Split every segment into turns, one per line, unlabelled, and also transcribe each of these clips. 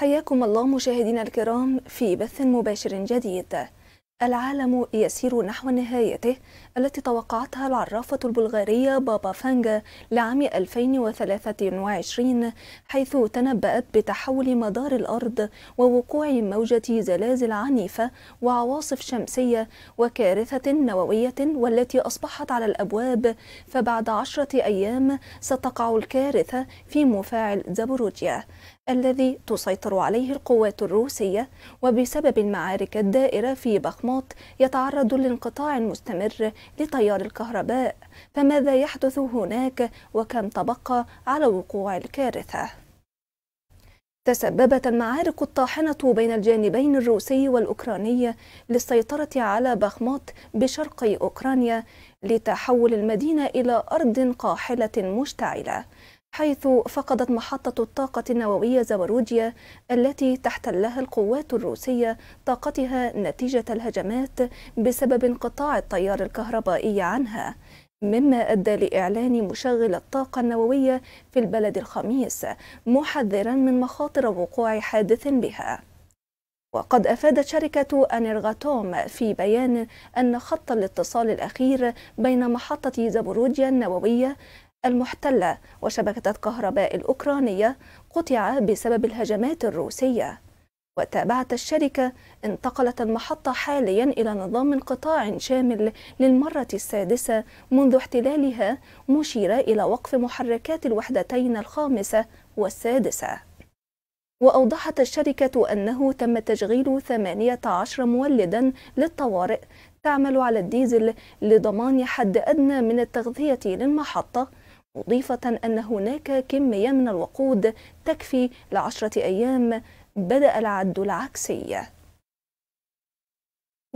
حياكم الله مشاهدينا الكرام في بث مباشر جديد العالم يسير نحو نهايته التي توقعتها العرافة البلغارية بابا فانجا لعام 2023 حيث تنبأت بتحول مدار الأرض ووقوع موجة زلازل عنيفة وعواصف شمسية وكارثة نووية والتي أصبحت على الأبواب فبعد عشرة أيام ستقع الكارثة في مفاعل زابوروجيا الذي تسيطر عليه القوات الروسية وبسبب المعارك الدائرة في بخموت يتعرض لانقطاع مستمر لتيار الكهرباء فماذا يحدث هناك وكم تبقى على وقوع الكارثة؟ تسببت المعارك الطاحنة بين الجانبين الروسي والأوكراني للسيطرة على بخموت بشرق أوكرانيا لتحول المدينة إلى أرض قاحلة مشتعلة حيث فقدت محطة الطاقة النووية زاوروجيا التي تحتلها القوات الروسية طاقتها نتيجة الهجمات بسبب انقطاع التيار الكهربائي عنها مما أدى لإعلان مشغل الطاقة النووية في البلد الخميس محذرا من مخاطر وقوع حادث بها وقد أفادت شركة أنيرغاتوم في بيان أن خط الاتصال الأخير بين محطة زابوروجيا النووية المحتلة وشبكة الكهرباء الأوكرانية قطع بسبب الهجمات الروسية وتابعت الشركة انتقلت المحطة حاليا إلى نظام قطاع شامل للمرة السادسة منذ احتلالها مشيرة إلى وقف محركات الوحدتين الخامسة والسادسة وأوضحت الشركة أنه تم تشغيل 18 مولدا للطوارئ تعمل على الديزل لضمان حد أدنى من التغذية للمحطة مضيفة أن هناك كمية من الوقود تكفي لعشرة أيام بدأ العد العكسي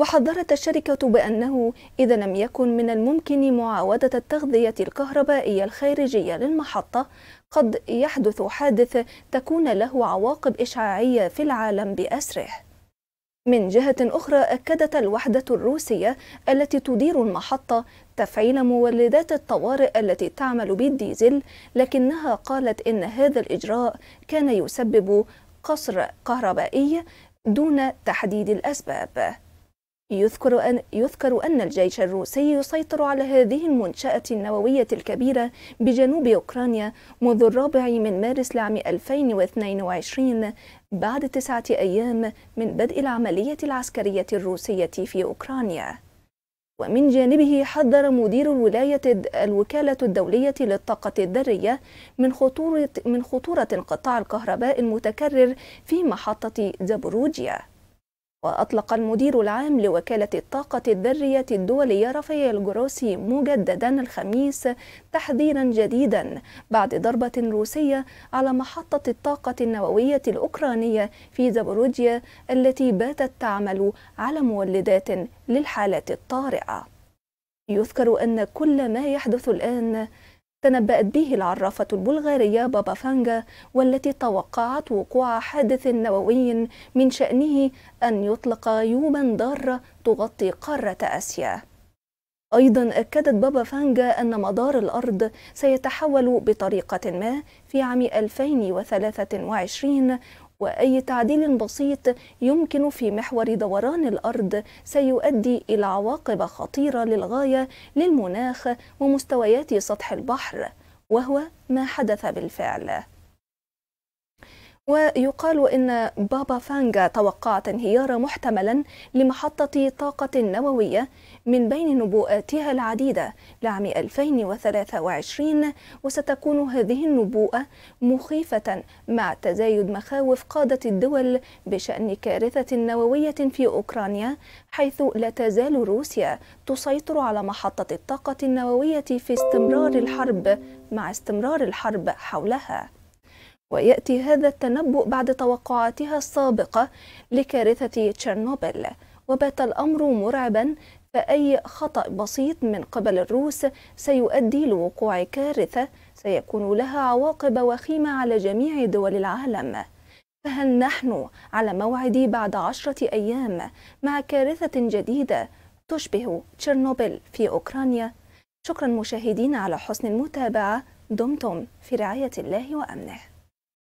وحذرت الشركة بأنه إذا لم يكن من الممكن معاودة التغذية الكهربائية الخارجية للمحطة قد يحدث حادث تكون له عواقب إشعاعية في العالم بأسره من جهة أخرى أكدت الوحدة الروسية التي تدير المحطة تفعيل مولدات الطوارئ التي تعمل بالديزل لكنها قالت إن هذا الإجراء كان يسبب قصر كهربائي دون تحديد الأسباب يذكر أن, يذكر أن الجيش الروسي يسيطر على هذه المنشأة النووية الكبيرة بجنوب أوكرانيا منذ الرابع من مارس لعام 2022 بعد تسعة أيام من بدء العملية العسكرية الروسية في أوكرانيا ومن جانبه حذر مدير الولاية الوكالة الدولية للطاقة الذرية من خطورة من خطورة انقطاع الكهرباء المتكرر في محطة زابوروجيا وأطلق المدير العام لوكالة الطاقة الذرية الدولية رافائيل جروسي مجددا الخميس تحذيرا جديدا بعد ضربة روسية على محطة الطاقة النووية الأوكرانية في زابوروجيا التي باتت تعمل على مولدات للحالات الطارئة. يذكر أن كل ما يحدث الآن تنبأت به العرافة البلغارية بابا فانجا والتي توقعت وقوع حادث نووي من شأنه أن يطلق يوما ضارة تغطي قارة آسيا أيضا أكدت بابا فانجا أن مدار الأرض سيتحول بطريقة ما في عام 2023 واي تعديل بسيط يمكن في محور دوران الارض سيؤدي الى عواقب خطيره للغايه للمناخ ومستويات سطح البحر وهو ما حدث بالفعل ويقال إن بابا فانجا توقع انهيار محتملا لمحطة طاقة نووية من بين نبوءاتها العديدة لعام 2023 وستكون هذه النبوءة مخيفة مع تزايد مخاوف قادة الدول بشأن كارثة نووية في أوكرانيا حيث لا تزال روسيا تسيطر على محطة الطاقة النووية في استمرار الحرب مع استمرار الحرب حولها ويأتي هذا التنبؤ بعد توقعاتها السابقة لكارثة تشيرنوبيل وبات الأمر مرعبا فأي خطأ بسيط من قبل الروس سيؤدي لوقوع كارثة سيكون لها عواقب وخيمة على جميع دول العالم فهل نحن على موعد بعد عشرة أيام مع كارثة جديدة تشبه تشيرنوبيل في أوكرانيا؟ شكرا مشاهدين على حسن المتابعة دمتم في رعاية الله وأمنه